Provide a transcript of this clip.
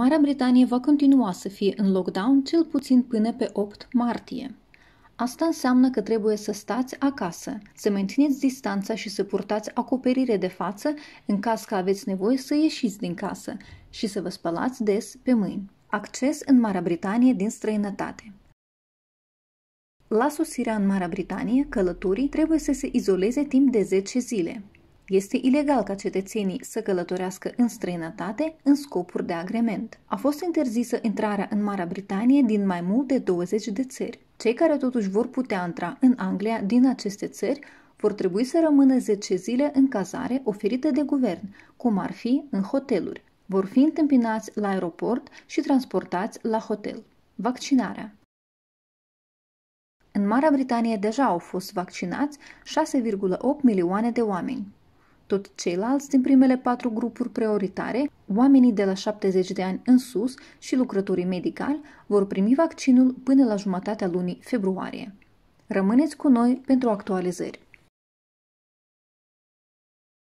Marea Britanie va continua să fie în lockdown cel puțin până pe 8 martie. Asta înseamnă că trebuie să stați acasă, să mențineți distanța și să purtați acoperire de față în caz că aveți nevoie să ieșiți din casă și să vă spălați des pe mâini. Acces în Marea Britanie din străinătate. La sosirea în Marea Britanie, călătorii trebuie să se izoleze timp de 10 zile, este ilegal ca cetățenii să călătorească în străinătate în scopuri de agrement. A fost interzisă intrarea în Marea Britanie din mai mult de 20 de țări. Cei care totuși vor putea intra în Anglia din aceste țări vor trebui să rămână 10 zile în cazare oferită de guvern, cum ar fi în hoteluri. Vor fi întâmpinați la aeroport și transportați la hotel. Vaccinarea În Marea Britanie deja au fost vaccinați 6,8 milioane de oameni. Tot ceilalți din primele patru grupuri prioritare, oamenii de la 70 de ani în sus și lucrătorii medicali, vor primi vaccinul până la jumătatea lunii februarie. Rămâneți cu noi pentru actualizări!